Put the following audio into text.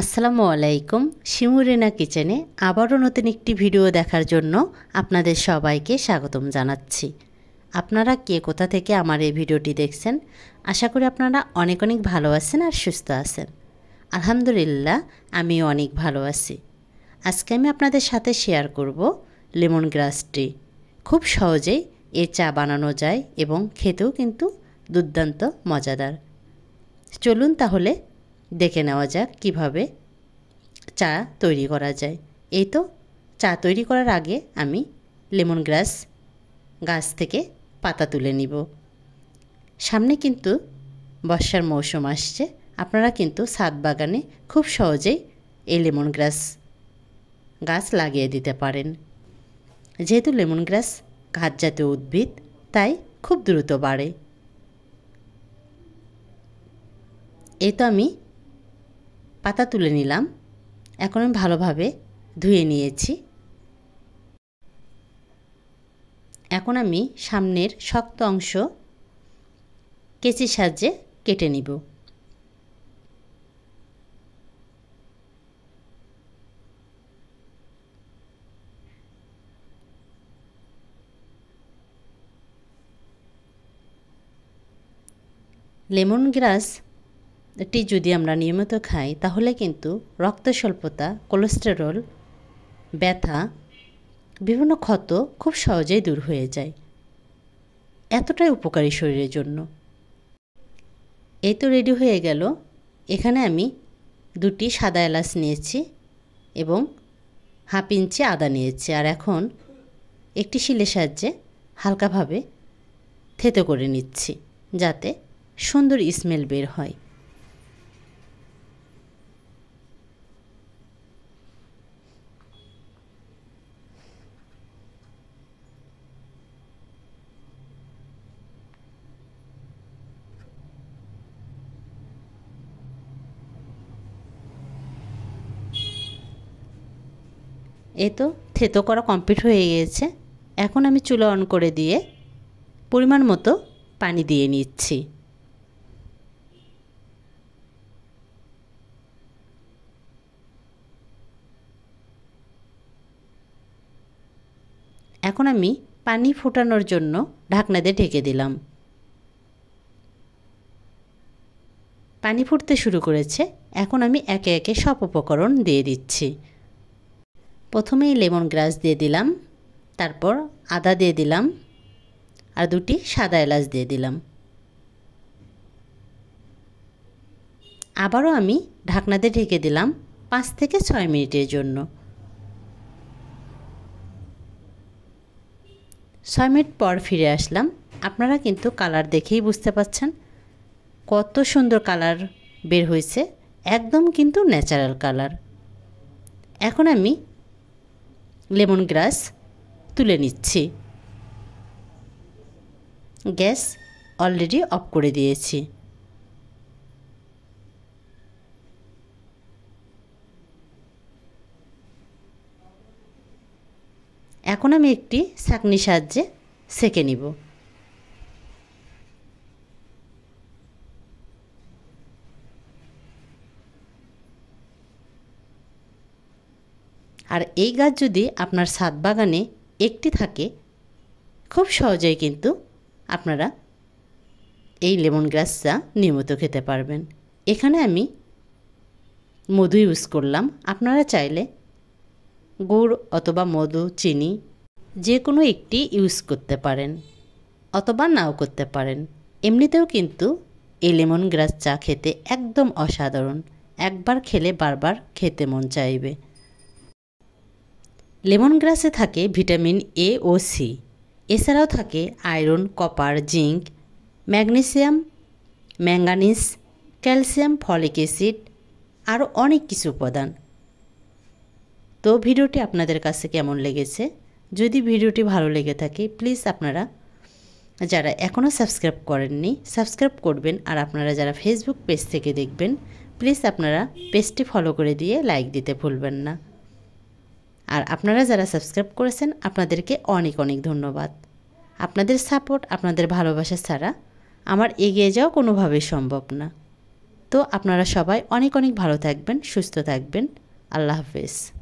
আসসালামু আলাইকুম শিমুরিনা কিচেনে আবারও নতুন একটি ভিডিও দেখার জন্য আপনাদের সবাইকে স্বাগতম জানাচ্ছি আপনারা কে কোথা থেকে আমার এই ভিডিওটি দেখছেন আশা করি আপনারা অনেক অনেক ভালো আছেন আর সুস্থ আছেন আলহামদুলিল্লাহ আমিও অনেক ভালো আছি আজকে আমি আপনাদের সাথে শেয়ার করব লেমন গ্রাস টি খুব সহজেই এ চা বানানো যায় এবং খেতেও কিন্তু দুর্দান্ত মজাদার চলুন তাহলে দেখে নেওয়া যাক কিভাবে চা তৈরি করা যায় এই তো চা তৈরি করার আগে আমি লেমন গ্রাস গাছ থেকে পাতা তুলে নিব সামনে কিন্তু বর্ষার মৌসুম আসছে আপনারা কিন্তু ছাদ বাগানে খুব সহজেই এই লেমন গ্রাস গাছ লাগিয়ে দিতে পারেন যেহেতু লেমন গ্রাস ঘাত জাতীয় উদ্ভিদ তাই খুব দ্রুত বাড়ে এই তো আমি পাতা তুলে নিলাম এখন আমি ভালোভাবে ধুয়ে নিয়েছি এখন আমি সামনের শক্ত অংশ কেচির সাহায্যে কেটে নিব লেমন গ্রাস টি যদি আমরা নিয়মিত খাই তাহলে কিন্তু রক্ত স্বল্পতা কোলেস্টেরল ব্যথা বিভিন্ন ক্ষত খুব সহজেই দূর হয়ে যায় এতটাই উপকারী শরীরের জন্য এই তো রেডি হয়ে গেল এখানে আমি দুটি সাদা এলাচ নিয়েছি এবং হাফ ইঞ্চি আদা নিয়েছি আর এখন একটি শিলের সাহায্যে হালকাভাবে থেতো করে নিচ্ছি যাতে সুন্দর স্মেল বের হয় এ তো থেতো করা কমপ্লিট হয়ে গিয়েছে এখন আমি চুলা অন করে দিয়ে পরিমাণ মতো পানি দিয়ে নিচ্ছি এখন আমি পানি ফোটানোর জন্য ঢাকনা দিয়ে ঢেকে দিলাম পানি ফুটতে শুরু করেছে এখন আমি একে একে সব উপকরণ দিয়ে দিচ্ছি প্রথমেই লেমন গ্রাস দিয়ে দিলাম তারপর আদা দিয়ে দিলাম আর দুটি সাদা এলাচ দিয়ে দিলাম আবারও আমি ঢাকনাতে ঢেকে দিলাম পাঁচ থেকে ছয় মিনিটের জন্য ছয় মিনিট পর ফিরে আসলাম আপনারা কিন্তু কালার দেখেই বুঝতে পাচ্ছেন কত সুন্দর কালার বের হয়েছে একদম কিন্তু ন্যাচারাল কালার এখন আমি লেমন গ্রাস তুলে নিচ্ছি গ্যাস অলরেডি অফ করে দিয়েছি এখন আমি একটি সাকনি সাহায্যে সেঁকে নিব আর এই গাছ যদি আপনার সাত বাগানে একটি থাকে খুব সহজেই কিন্তু আপনারা এই লেমন গ্রাস চা নিয়মিত খেতে পারবেন এখানে আমি মধু ইউজ করলাম আপনারা চাইলে গুড় অথবা মধু চিনি যে কোনো একটি ইউজ করতে পারেন অথবা নাও করতে পারেন এমনিতেও কিন্তু এই লেমন গ্রাস চা খেতে একদম অসাধারণ একবার খেলে বারবার খেতে মন চাইবে লেমন গ্রাসে থাকে ভিটামিন এ ও সি এছাড়াও থাকে iron copper zinc magnesium manganese calcium folic acid আরও অনেক কিছু উপাদান তো ভিডিওটি আপনাদের কাছে কেমন লেগেছে যদি ভিডিওটি ভালো লেগে থাকে প্লিজ আপনারা যারা এখনও সাবস্ক্রাইব করেননি সাবস্ক্রাইব করবেন আর আপনারা যারা ফেসবুক পেজ থেকে দেখবেন প্লিজ আপনারা পেজটি ফলো করে দিয়ে লাইক দিতে ভুলবেন না আর আপনারা যারা সাবস্ক্রাইব করেছেন আপনাদেরকে অনেক অনেক ধন্যবাদ আপনাদের সাপোর্ট আপনাদের ভালোবাসা ছাড়া আমার এগিয়ে যাওয়া কোনোভাবেই সম্ভব না তো আপনারা সবাই অনেক অনেক ভালো থাকবেন সুস্থ থাকবেন আল্লাহ হাফেজ